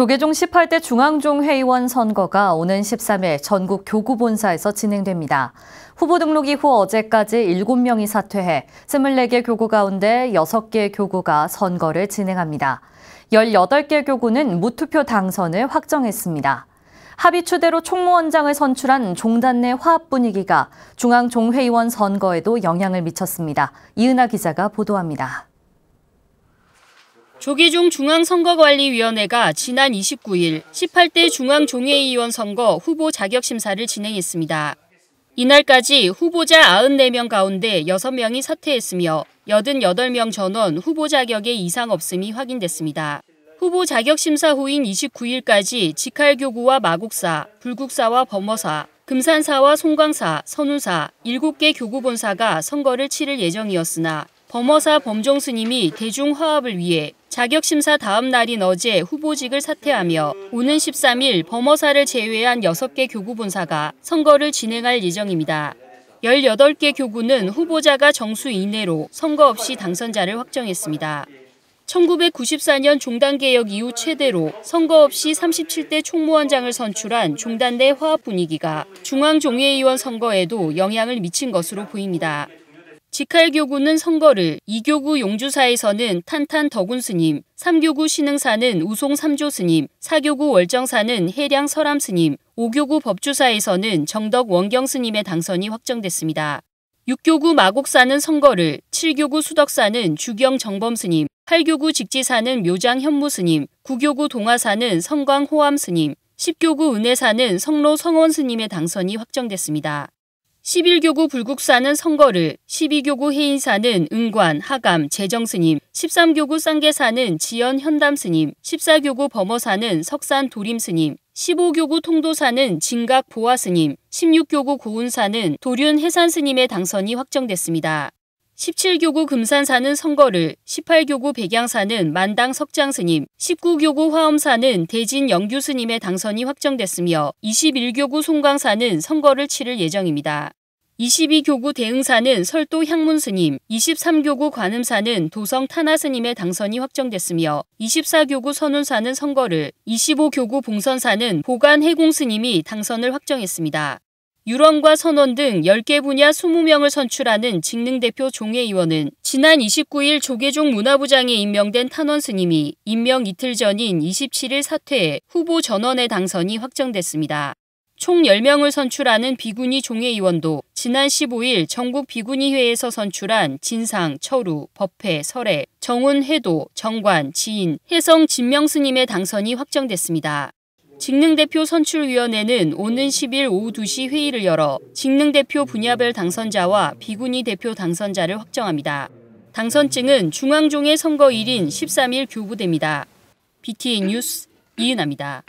조계종 18대 중앙종 회의원 선거가 오는 13일 전국 교구본사에서 진행됩니다. 후보 등록 이후 어제까지 7명이 사퇴해 24개 교구 가운데 6개 교구가 선거를 진행합니다. 18개 교구는 무투표 당선을 확정했습니다. 합의 추대로 총무원장을 선출한 종단 내 화합 분위기가 중앙종회의원 선거에도 영향을 미쳤습니다. 이은하 기자가 보도합니다. 조계종 중앙선거관리위원회가 지난 29일 18대 중앙종회의원 선거 후보 자격심사를 진행했습니다. 이날까지 후보자 94명 가운데 6명이 사퇴했으며 88명 전원 후보 자격에 이상 없음이 확인됐습니다. 후보 자격심사 후인 29일까지 직할교구와 마곡사, 불국사와 범어사, 금산사와 송광사, 선운사 7개 교구본사가 선거를 치를 예정이었으나 범어사 범종스님이 대중화합을 위해 자격심사 다음 날인 어제 후보직을 사퇴하며 오는 13일 범어사를 제외한 6개 교구본사가 선거를 진행할 예정입니다. 18개 교구는 후보자가 정수 이내로 선거 없이 당선자를 확정했습니다. 1994년 종단개혁 이후 최대로 선거 없이 37대 총무원장을 선출한 종단 내 화합 분위기가 중앙종회의원 선거에도 영향을 미친 것으로 보입니다. 직할교구는 선거를, 2교구 용주사에서는 탄탄 덕운 스님, 3교구 신흥사는 우송 삼조 스님, 4교구 월정사는 해량 설암 스님, 5교구 법주사에서는 정덕 원경 스님의 당선이 확정됐습니다. 6교구 마곡사는 선거를, 7교구 수덕사는 주경 정범 스님, 8교구 직지사는 묘장 현무 스님, 9교구 동화사는 성광 호암 스님, 10교구 은혜사는 성로 성원 스님의 당선이 확정됐습니다. 11교구 불국사는 선거를, 12교구 해인사는 은관, 하감, 재정스님, 13교구 쌍계사는 지연, 현담스님, 14교구 범어사는 석산, 도림스님, 15교구 통도사는 진각, 보아스님, 16교구 고운사는 도륜, 해산스님의 당선이 확정됐습니다. 17교구 금산사는 선거를, 18교구 백양사는 만당 석장스님, 19교구 화엄사는 대진 영규스님의 당선이 확정됐으며 21교구 송강사는 선거를 치를 예정입니다. 22교구 대응사는 설도 향문스님, 23교구 관음사는 도성 타나스님의 당선이 확정됐으며 24교구 선운사는 선거를, 25교구 봉선사는 보관 해공스님이 당선을 확정했습니다. 유언과 선원 등 10개 분야 20명을 선출하는 직능대표 종회의원은 지난 29일 조계종 문화부장에 임명된 탄원 스님이 임명 이틀 전인 27일 사퇴해 후보 전원의 당선이 확정됐습니다. 총 10명을 선출하는 비군니 종회의원도 지난 15일 전국 비군니회에서 선출한 진상, 철우, 법회, 설해, 정운, 해도, 정관, 지인, 혜성, 진명스님의 당선이 확정됐습니다. 직능대표 선출위원회는 오는 10일 오후 2시 회의를 열어 직능대표 분야별 당선자와 비구니 대표 당선자를 확정합니다. 당선증은 중앙종의 선거일인 13일 교부됩니다. BTN 뉴스 이은아입니다.